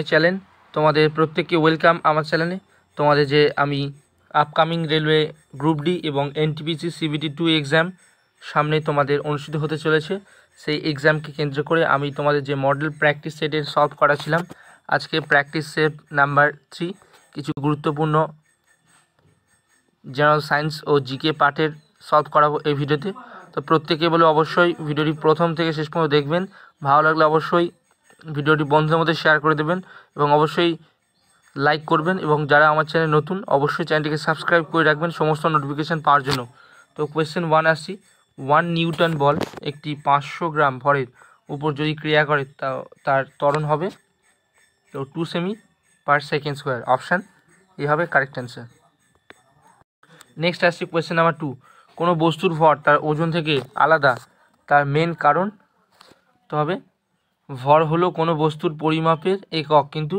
my channel তোমাদের প্রত্যেককে welcome আমার চ্যানেলে তোমাদের যে আমি আপকামিং রেলওয়ে গ্রুপ ডি এবং এনটিপিসি সিবিটি টু এক্সাম সামনে তোমাদের অনুষ্ঠিত হতে চলেছে সেই এক্সামকে কেন্দ্র করে আমি তোমাদের যে মডেল প্র্যাকটিস সেটের সলভ করাছিলাম আজকে প্র্যাকটিস সেট নাম্বার থ্রি কিছু গুরুত্বপূর্ণ জেনারেল সায়েন্স ও জিকে পাঠের সলভ করাবো এই ভিডিওতে তো প্রত্যেকে বলে অবশ্যই ভিডিওটি প্রথম থেকে শেষ পর্যন্ত দেখবেন ভালো লাগলে অবশ্যই ভিডিওটি বন্ধুদের মধ্যে শেয়ার করে দেবেন এবং অবশ্যই লাইক করবেন এবং যারা আমার চ্যানেল নতুন অবশ্যই চ্যানেলটিকে সাবস্ক্রাইব করে রাখবেন সমস্ত নোটিফিকেশান পাওয়ার জন্য তো কোয়েশ্চেন ওয়ান আসছি ওয়ান নিউটন বল একটি পাঁচশো গ্রাম ভরের উপর যদি ক্রিয়া করে তা তার ত্বরণ হবে তো two cm per second square option এই হবে কারেক্ট অ্যান্সার নেক্সট আসছি কোয়েশ্চেন নাম্বার টু কোনো বস্তুর ভর তার ওজন থেকে আলাদা তার মেন কারণ তো হবে ভর হলো কোনো বস্তুর পরিমাপের একক কিন্তু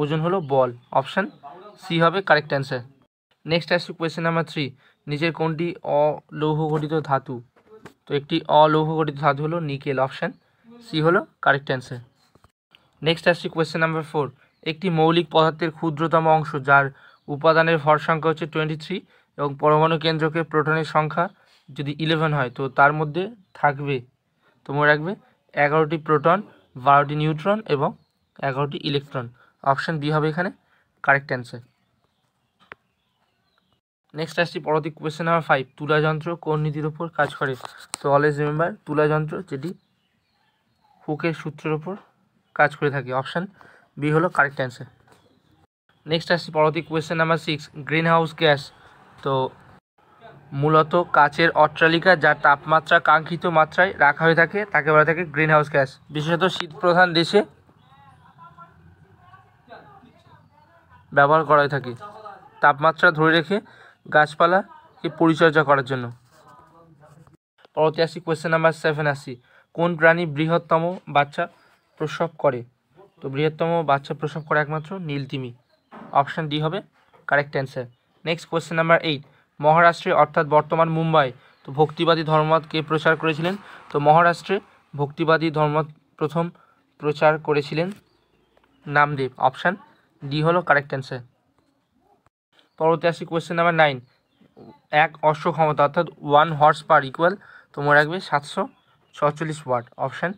ওজন হলো বল অপশান সি হবে কারেক্ট অ্যান্সার নেক্সট আসছি কোয়েশ্চেন নাম্বার থ্রি নিজের কোনটি অলৌহ ঘটিত ধাতু তো একটি অলৌহ ঘটিত ধাতু হলো নিকেল অপশান সি হলো কারেক্ট অ্যান্সার নেক্সট আসছি কোয়েশ্চেন নাম্বার ফোর একটি মৌলিক পদার্থের ক্ষুদ্রতম অংশ যার উপাদানের ভর সংখ্যা হচ্ছে টোয়েন্টি থ্রি এবং পরমাণু কেন্দ্রকে প্রোটনের সংখ্যা যদি ইলেভেন হয় তো তার মধ্যে থাকবে তো মনে রাখবে এগারোটি প্রোটন বারোটি নিউট্রন এবং এগারোটি ইলেকট্রন অপশান বি হবে এখানে কারেক্ট অ্যান্সার নেক্সট আসছি পরবর্তী কোয়েশ্চেন নাম্বার ফাইভ তুলাযন্ত্র কোন নীতির ওপর কাজ করে তো অলওয়েজ রিমেম্বার তুলাযন্ত্র যেটি হুকের সূত্রের ওপর কাজ করে থাকে অপশান বি হলো কারেক্ট অ্যান্সার নেক্সট আসছি পরবর্তী question number six greenhouse gas তো মূলত কাচের অট্টালিকা যার তাপমাত্রা কাঙ্ক্ষিত মাত্রায় রাখা হয়ে থাকে তাকে বলা থাকে গ্রিন হাউস গ্যাস বিশেষত শীত প্রধান দেশে ব্যবহার করা হয়ে থাকে তাপমাত্রা ধরে রেখে গাছপালাকে পরিচর্যা করার জন্য পরবর্তী আসি কোয়েশ্চেন নাম্বার সেভেন আসি কোন প্রাণী বৃহত্তম বাচ্চা প্রসব করে তো বৃহত্তম বাচ্চা প্রসব করে একমাত্র নীলতিমি অপশান ডি হবে correct answer next question number eight মহারাষ্ট্রে অর্থাৎ বর্তমান মুম্বাই তো ভক্তিবাদী কে প্রচার করেছিলেন তো মহারাষ্ট্রে ভক্তিবাদী ধর্মমত প্রথম প্রচার করেছিলেন নামদেব অপশান ডি হলো কারেক্ট অ্যান্সার পরবর্তী আসি কোয়েশ্চেন নাম্বার নাইন এক অশ্ব ক্ষমতা অর্থাৎ ওয়ান হর্স পার ইকুয়াল তো মনে রাখবে সাতশো ছচল্লিশ ওয়াট অপশান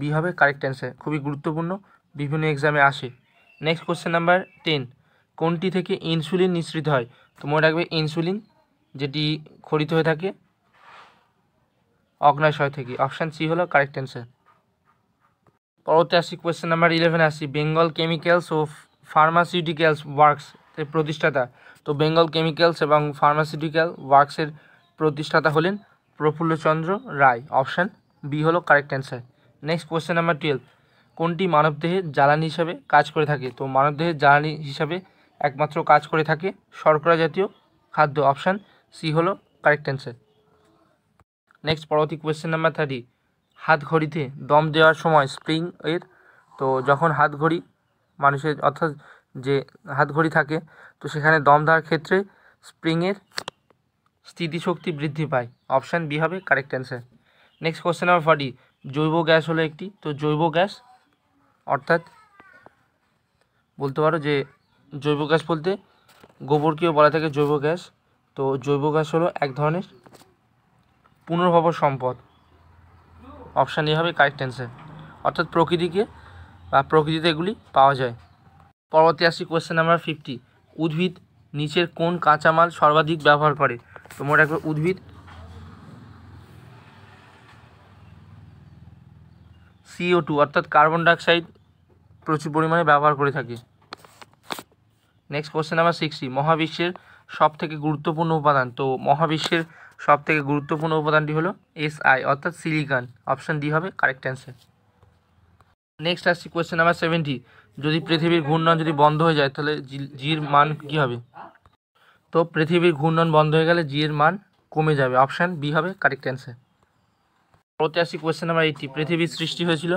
বি হবে কারেক্ট অ্যান্সার খুবই গুরুত্বপূর্ণ বিভিন্ন এক্সামে আসে নেক্সট কোয়েশ্চেন নাম্বার টেন কোনটি থেকে ইনসুলিন নিঃসৃত হয় তো মনে রাখবে ইনসুলিন যেটি খরিত হয়ে থাকে অগ্নাশয় থেকে অপশান সি হলো কারেক্ট অ্যান্সার পরবর্তী আসি কোয়েশ্চেন নাম্বার ইলেভেন আসি বেঙ্গল কেমিক্যালস ও ফার্মাসিউটিক্যালস ওয়ার্কস এর প্রতিষ্ঠাতা তো বেঙ্গল কেমিক্যালস এবং ফার্মাসিউটিক্যাল ওয়ার্কসের প্রতিষ্ঠাতা হলেন প্রফুল্লচন্দ্র রায় অপশান বি হলো correct answer next question number twelve কোনটি মানবদেহে জ্বালানি হিসাবে কাজ করে থাকে তো মানবদেহের জ্বালানি হিসাবে একমাত্র কাজ করে থাকে শর্করা জাতীয় খাদ্য অপশান সি হলো কারেক্ট অ্যান্সার নেক্সট পরবর্তী কোয়েশ্চেন নাম্বার থার্টি হাত ঘড়িতে দম দেওয়ার সময় স্প্রিং এর তো যখন হাত ঘড়ি মানুষের অর্থাৎ যে হাত ঘড়ি থাকে তো সেখানে দম দেওয়ার ক্ষেত্রে স্প্রিংয়ের স্থিতিশক্তি বৃদ্ধি পায় অপশান বি হবে correct answer next question number forty জৈব গ্যাস হলো একটি তো জৈব গ্যাস অর্থাৎ বলতে পারো যে জৈব গ্যাস বলতে গোবরকেও বলা থাকে জৈব গ্যাস তো জৈব গ্যাস হলো এক ধরনের পুনর্ভব সম্পদ অপশান এ হবে কারেক্ট অ্যান্সার অর্থাৎ প্রকৃতিকে বা প্রকৃতিতে এগুলি পাওয়া যায় পরবর্তী আসি কোয়েশ্চেন নাম্বার ফিফটি উদ্ভিদ নিচের কোন কাঁচামাল সর্বাধিক ব্যবহার করে তো মনে রাখবে উদ্ভিদ সিও টু অর্থাৎ কার্বন ডাইঅক্সাইড প্রচুর পরিমাণে ব্যবহার করে থাকে নেক্সট কোশ্চেন নাম্বার সিক্সটি মহাবিশ্বের সব থেকে গুরুত্বপূর্ণ উপাদান তো মহাবিশ্বের সব থেকে গুরুত্বপূর্ণ উপাদানটি হলো এসআই অর্থাৎ সিলিকন অপশান ডি হবে কারেক্ট অ্যান্সার নেক্সট আসছি কোয়েশ্চেন নাম্বার সেভেন্টি যদি পৃথিবীর ঘূর্ণন যদি বন্ধ হয়ে যায় তাহলে জির মান কি হবে তো পৃথিবীর ঘূর্ণন বন্ধ হয়ে গেলে জির মান কমে যাবে অপশান বি হবে কারেক্ট অ্যান্সার পরবর্তী আসছি কোয়েশ্চেন নাম্বার এইটটি পৃথিবীর সৃষ্টি হয়েছিল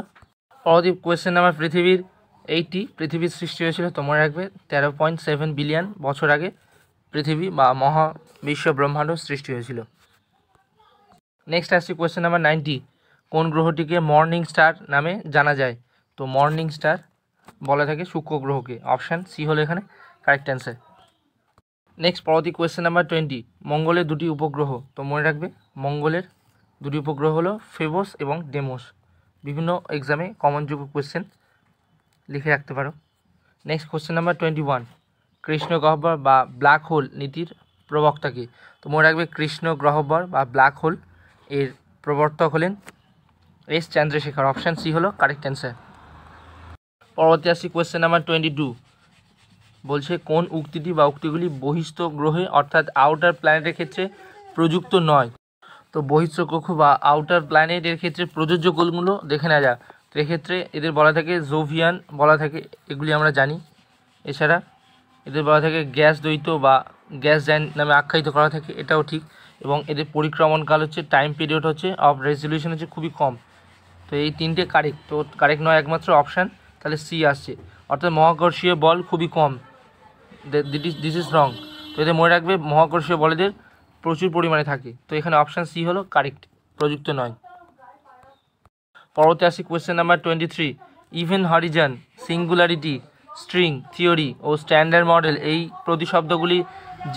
পরবর্তী কোয়েশ্চেন নাম্বার পৃথিবীর এইটি পৃথিবীর সৃষ্টি হয়েছিল মনে রাখবে তেরো পয়েন্ট সেভেন বিলিয়ন বছর আগে পৃথিবী বা মহা বিশ্ব ব্রহ্মাণ্ড সৃষ্টি হয়েছিল নেক্সট আসছি কোয়েশ্চেন নাম্বার নাইনটি কোন গ্রহটিকে মর্নিং স্টার নামে জানা যায় তো মর্নিং স্টার বলা থাকে শুক্র গ্রহকে অপশান সি হলো এখানে কারেক্ট অ্যান্সার নেক্সট পরবর্তী কোয়েশ্চেন নাম্বার টোয়েন্টি মঙ্গলের দুটি উপগ্রহ তো মনে রাখবে মঙ্গলের দুটি উপগ্রহ হলো ফেবোস এবং ডেমোস বিভিন্ন এক্সামে কমন যুগ কোয়েশ্চেন লিখে রাখতে পারো next question number twenty one কৃষ্ণ গহ্বর বা ব্ল্যাক হোল নীতির প্রবক্তাকে তো মনে রাখবে কৃষ্ণ গ্রহবর বা ব্ল্যাক হোল এর প্রবর্তক হলেন এস চন্দ্রশেখর অপশান সি হলো কারেক্ট অ্যান্সার পরবর্তী আসছি কোয়েশ্চেন নাম্বার টোয়েন্টি টু বলছে কোন উক্তিটি বা উক্তিগুলি বহিস্থ গ্রহে অর্থাৎ আউটার প্ল্যানেটের ক্ষেত্রে প্রযুক্ত নয় তো বহিস্থ কক্ষ বা আউটার প্ল্যানেটের ক্ষেত্রে প্রযোজ্য কোনগুলো দেখে নেওয়া যায় তো এক্ষেত্রে এদের বলা থাকে জোভিয়ান বলা থাকে এগুলি আমরা জানি এছাড়া এদের বলা থাকে গ্যাস দ্বৈত বা গ্যাস জ্যান নামে আখ্যায়িত করা থাকে এটাও ঠিক এবং এদের পরিক্রমণকাল হচ্ছে টাইম পিরিয়ড হচ্ছে অফ রেজলিউশন হচ্ছে খুবই কম তো এই তিনটে কারেক্ট তো কারেক্ট নয় একমাত্র অপশান তাহলে সি আসছে অর্থাৎ মহাকর্ষীয় বল খুবই কম দিস ইজ রং তো এদের মনে রাখবে মহাকর্ষীয় বলেদের প্রচুর পরিমাণে থাকে তো এখানে অপশান সি হলো কারেক্ট প্রযুক্ত নয় পরবর্তী আসি question number twenty three event horizon singularity string theory ও স্ট্যান্ডার্ড মডেল এই প্রতিশব্দগুলি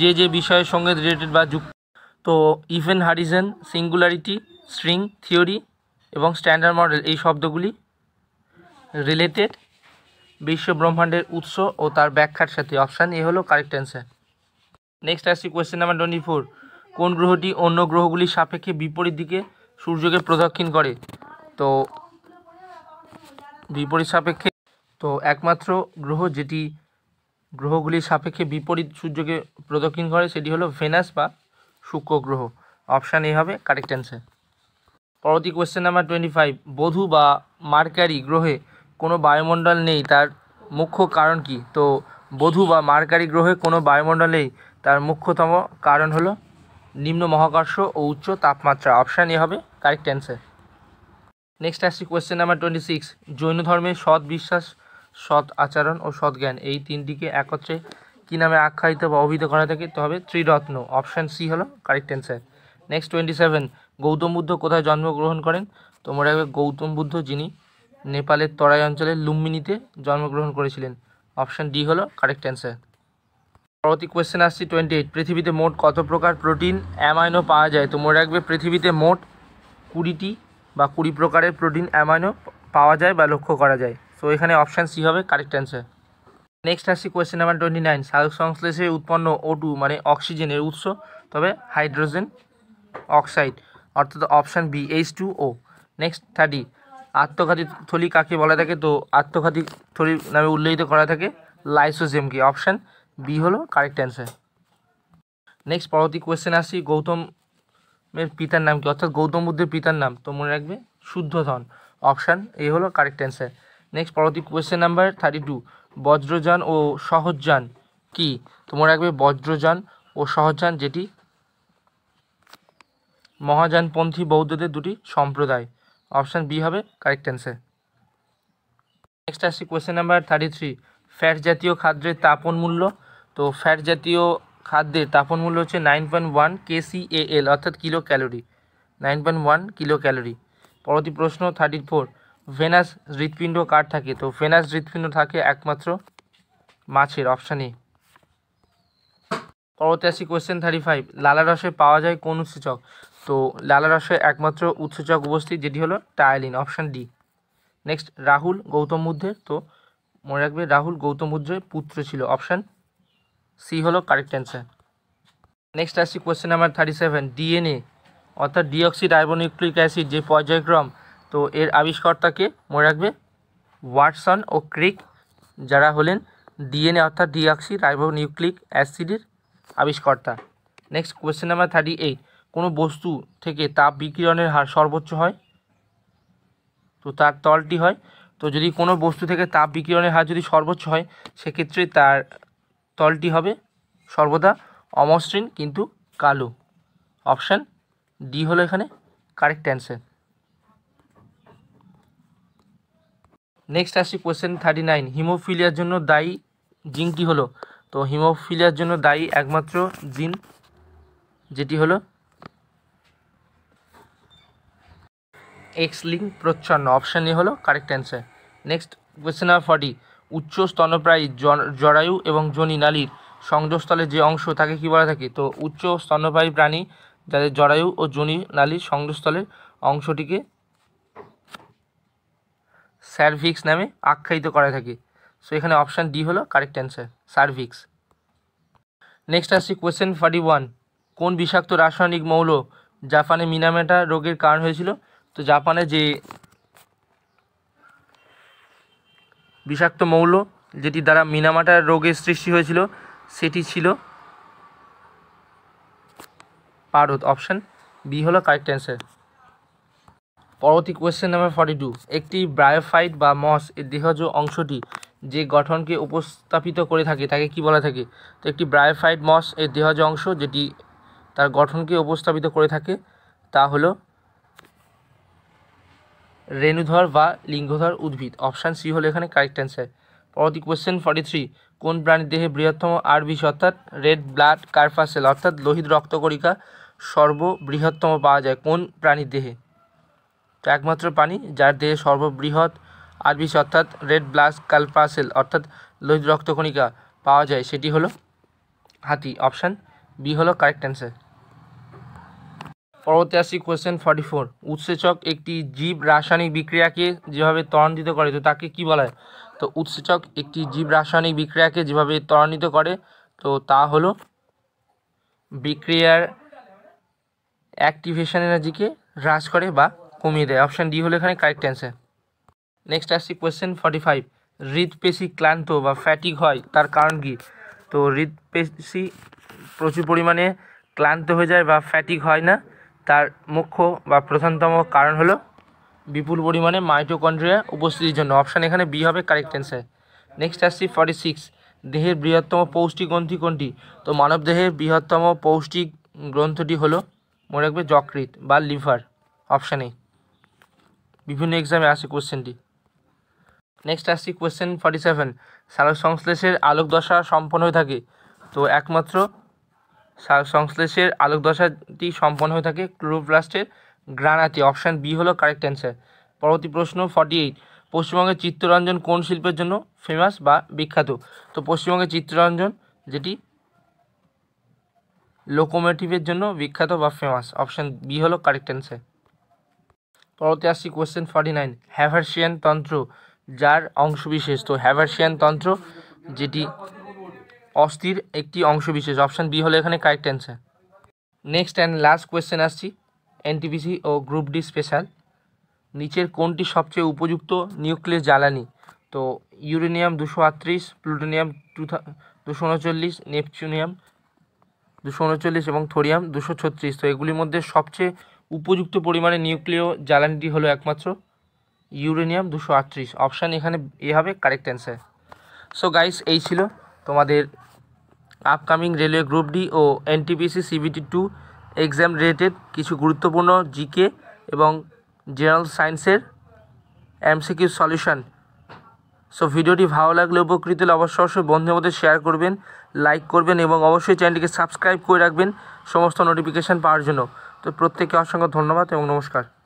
যে যে বিষয়ের সঙ্গে রিলেটেড বা যুক্ত তো event horizon singularity string theory এবং স্ট্যান্ডার্ড মডেল এই শব্দগুলি রিলেটেড বিশ্ব ব্রহ্মাণ্ডের উৎস ও তার ব্যাখ্যার সাথে অপশান এ হলো কারেক্ট অ্যান্সার নেক্সট আসছি কোয়েশ্চেন নাম্বার টোয়েন্টি ফোর কোন গ্রহটি অন্য গ্রহগুলির সাপেক্ষে বিপরীত দিকে সূর্যকে প্রদক্ষিণ করে তো বিপরীত সাপেক্ষে তো একমাত্র গ্রহ যেটি গ্রহগুলির সাপেক্ষে বিপরীত সূর্যকে প্রদক্ষিণ করে সেটি হলো ভেনাস বা শুক্র গ্রহ অপশান এ হবে কারেক্ট অ্যান্সার পরবর্তী কোয়েশ্চেন নাম্বার টোয়েন্টি ফাইভ বধু বা মার্কারি গ্রহে কোনো বায়ুমণ্ডল নেই তার মুখ্য কারণ কি তো বধু বা মার্কারি গ্রহে কোনো বায়ুমণ্ডল নেই তার মুখ্যতম কারণ হলো নিম্ন মহাকর্ষ ও উচ্চ তাপমাত্রা অপশান এ হবে কারেক্ট অ্যান্সার নেক্সট আসছি question number twenty six Jain ধর্মের সৎ বিশ্বাস সৎ আচরণ ও সৎ জ্ঞান এই তিনটিকে একত্রে কি নামে আখ্যায়িত বা অভিহিত করা থাকে তবে ত্রিরত্ন অপশান সি হলো correct answer next twenty seven Gautam Buddha কোথায় জন্মগ্রহণ করেন তোমরা গৌতম বুদ্ধ যিনি নেপালের তরাই অঞ্চলের লুম্বিনীতে জন্মগ্রহণ করেছিলেন অপশান ডি হলো কারেক্ট অ্যান্সার পরবর্তী কোয়েশ্চেন আসছি টোয়েন্টি এইট পৃথিবীতে মোট কত প্রকার প্রোটিন অ্যামাইনো পাওয়া যায় তোমরা রাখবে পৃথিবীতে মোট কুড়িটি বা কুড়ি প্রকারের প্রোটিন অ্যামাইনো পাওয়া যায় বা লক্ষ্য করা যায় সো এখানে অপশান সি হবে কারেক্ট অ্যান্সার নেক্সট আসছি কোয়েশ্চেন নাম্বার টোয়েন্টি নাইন সাধক সংশ্লেষে উৎপন্ন ও টু মানে অক্সিজেনের উৎস তবে হাইড্রোজেন অক্সাইড অর্থাৎ option B H two O next thirty আত্মঘাতী থলি কাকে বলা থাকে তো আত্মঘাতী থলি নামে উল্লেখিত করা থাকে লাইসোজেমকে অপশান বি হলো কারেক্ট অ্যান্সার নেক্সট পরবর্তী কোয়েশ্চেন আসছি গৌতম এর পিতার নাম কি অর্থাৎ গৌতম বুদ্ধের পিতার নাম তো মনে রাখবে শুদ্ধধন অপশান এই হলো কারেক্ট অ্যান্সার নেক্সট পরবর্তী question number thirty two Vajrayana ও সহজযান কি তোমরা রাখবে বজ্রযান ও সহজযান যেটি মহাযানপন্থী বৌদ্ধদের দুটি সম্প্রদায় অপশান বি হবে কারেক্ট অ্যান্সার নেক্সট আসছি question number thirty three fat জাতীয় খাদ্যের তাপন মূল্য তো ফ্যাট জাতীয় খাদ্যের তাপন মূল্য হচ্ছে নাইন পয়েন্ট ওয়ান এল অর্থাৎ kilo calorie nine point one kilo calorie পরবর্তী প্রশ্ন থার্টি ফোর ভেনাস হৃৎপিণ্ড কার থাকে তো ভেনাস হৃৎপিণ্ড থাকে একমাত্র মাছের অপশানে পরবর্তী আসি কোয়েশ্চেন থার্টি ফাইভ লালারসে পাওয়া যায় কোন উৎসেচক তো লালারসে একমাত্র উৎসেচক উপস্থিত যেটি হলো ptyalin option D next Rahul Gautam বুদ্ধের তো মনে রাখবে রাহুল গৌতম বুদ্ধের পুত্র ছিল অপশান সি হলো কারেক্ট অ্যান্সার নেক্সট আসছি question number thirty seven DNA অর্থাৎ ডিঅক্সি আইবোনিউক্লিক অ্যাসিড যে পর্যায়ক্রম তো এর আবিষ্কর্তাকে মনে রাখবে ওয়াটসন ও ক্রিক যারা হলেন ডিএনএ অর্থাৎ ডিঅক্সিড আইবোনিউক্লিক অ্যাসিডের আবিষ্কর্তা next question number thirty eight কোনো বস্তু থেকে তাপ বিকিরণের হার সর্বোচ্চ হয় তো তার তলটি হয় তো যদি কোনো বস্তু থেকে তাপ বিকিরণের হার যদি সর্বোচ্চ হয় সেক্ষেত্রে তার তলটি হবে সর্বদা অমসৃণ কিন্তু কালো অপশান ডি হলো এখানে কারেক্ট অ্যান্সার নেক্সট আসি কোয়েশ্চেন থার্টি নাইন হিমোফিলিয়ার জন্য দায়ী জিনটি হলো তো হিমোফিলিয়ার জন্য দায়ী একমাত্র জিন যেটি হলো এক্স লিঙ্ক প্রচ্ছন্ন অপশান এ হলো correct answer next question number forty উচ্চ স্তন্যপ্রায়ী জরায়ু এবং যোনি নালীর সংযোগস্থলে যে অংশ তাকে কি বলা থাকে তো উচ্চ স্তন্যপ্রায়ী প্রাণী যাদের জরায়ু ও যোনি নালীর সংযোগস্থলের অংশটিকে সার্ভিক্স নামে আখ্যায়িত করা থাকে সো এখানে অপশান ডি হলো কারেক্ট অ্যান্সার সার্ভিক্স নেক্সট আসছি কোয়েশ্চেন ফর্টি ওয়ান কোন বিষাক্ত রাসায়নিক মৌল জাপানে মিনামেটা রোগের কারণ হয়েছিল তো জাপানে যে বিষাক্ত মৌল যেটি দ্বারা মিনামাটার রোগের সৃষ্টি হয়েছিল সেটি ছিল পারদ অপশান বি হল কারেক্ট অ্যান্সার পরবর্তী কোয়েশ্চেন নাম্বার ফর্টি টু একটি ব্রায়োফাইট বা মস এর দেহজ অংশটি যে গঠনকে উপস্থাপিত করে থাকে তাকে কি বলা থাকে তো একটি ব্রায়োফাইট মস এর দেহজ অংশ যেটি তার গঠনকে উপস্থাপিত করে থাকে তা হলো রেণুধর বা লিঙ্গধর উদ্ভিদ অপশান সি হলো এখানে কারেক্ট অ্যান্সার পরবর্তী কোয়েশ্চেন ফর্টি থ্রি কোন প্রাণীর দেহে বৃহত্তম আরবিস অর্থাৎ রেড ব্লাড কার্পাসেল অর্থাৎ লোহিত রক্তকরিকা সর্ববৃহত্তম পাওয়া যায় কোন প্রাণীর দেহে একমাত্র প্রাণী যার দেহে সর্ববৃহৎ আরবিস অর্থাৎ রেড ব্লাড কার্পাসেল অর্থাৎ লোহিত রক্তকণিকা পাওয়া যায় সেটি হলো হাতি অপশান বি হলো কারেক্ট অ্যান্সার পরবর্তী আসি কোয়েশ্চেন ফর্টি ফোর উৎসেচক একটি জীব রাসায়নিক বিক্রিয়াকে যেভাবে ত্বরান্বিত করে তো তাকে কি বলা হয় তো উৎসেচক একটি জীব রাসায়নিক বিক্রিয়াকে যেভাবে ত্বরান্বিত করে তো তা হলো বিক্রিয়ার অ্যাক্টিভেশন এনার্জিকে হ্রাস করে বা কমিয়ে দেয় অপশান ডি হলো এখানে কারেক্ট অ্যান্সার নেক্সট আসছি কোয়েশ্চেন ফর্টি ফাইভ হৃদপেশি ক্লান্ত বা ফ্যাটিক হয় তার কারণ কি তো হৃদপেশি প্রচুর পরিমাণে ক্লান্ত হয়ে যায় বা ফ্যাটিক হয় না তার মুখ্য বা প্রধানতম কারণ হলো বিপুল পরিমাণে মাইটোকন্ড্রিয়া উপস্থিতির জন্য অপশান এখানে বি হবে কারেক্ট অ্যান্সার নেক্সট আসছি ফর্টি সিক্স দেহের বৃহত্তম পৌষ্টিক গ্রন্থি কোনটি তো মানব দেহের বৃহত্তম পৌষ্টিক গ্রন্থটি হলো মনে রাখবে যকৃত বা লিভার অপশান এ বিভিন্ন এক্সামে আসে কোশ্চেনটি নেক্সট আসছি কোশ্চেন ফর্টি সেভেন সালোক সংশ্লেষের আলোক দশা সম্পন্ন হয়ে থাকে তো একমাত্র সংশ্লেষের আলোকদশাটি সম্পন্ন হয়ে থাকে ক্লোরোপ্লাস্টের গ্রানাতে অপশান বি হলো কারেক্ট অ্যান্সার পরবর্তী প্রশ্ন ফর্টি এইট পশ্চিমবঙ্গের চিত্তরঞ্জন কোন শিল্পের জন্য ফেমাস বা বিখ্যাত তো পশ্চিমবঙ্গের চিত্তরঞ্জন যেটি লোকোমোটিভের জন্য বিখ্যাত বা ফেমাস অপশান বি হলো কারেক্ট অ্যান্সার পরবর্তী আসছি কোয়েশ্চেন ফর্টি নাইন হ্যাভার্সিয়ান তন্ত্র যার অংশবিশেষ তো হ্যাভার্সিয়ান তন্ত্র যেটি অস্থির একটি অংশ বিশেষ অপশান বি হলো এখানে correct answer next and last question আসছি এনটিপিসি ও গ্রুপ ডি স্পেশাল নিচের কোনটি সবচেয়ে উপযুক্ত নিউক্লিয়াস জ্বালানি তো ইউরেনিয়াম দুশো আটত্রিশ প্লুটোনিয়াম টু দুশো উনচল্লিশ নেপচুনিয়াম দুশো উনচল্লিশ এবং থোরিয়াম দুশো ছত্রিশ তো এগুলির মধ্যে সবচেয়ে উপযুক্ত পরিমাণে নিউক্লিয় জ্বালানিটি হলো একমাত্র ইউরেনিয়াম দুশো আটত্রিশ অপশান এখানে এ হবে কারেক্ট অ্যান্সার সো গাইস এই ছিল তোমাদের আপকামিং রেলওয়ে গ্রুপ ডি ও NTPC CBT two exam related কিছু গুরুত্বপূর্ণ জিকে এবং জেনারেল সায়েন্সের এমসিকিউ সলিউশন সো ভিডিওটি ভালো লাগলে উপকৃত হলে অবশ্যই অবশ্যই বন্ধুদের মধ্যে শেয়ার করবেন লাইক করবেন এবং অবশ্যই চ্যানেলটিকে সাবস্ক্রাইব করে রাখবেন সমস্ত নোটিফিকেশান পাওয়ার জন্য তো প্রত্যেককে অসংখ্য ধন্যবাদ এবং নমস্কার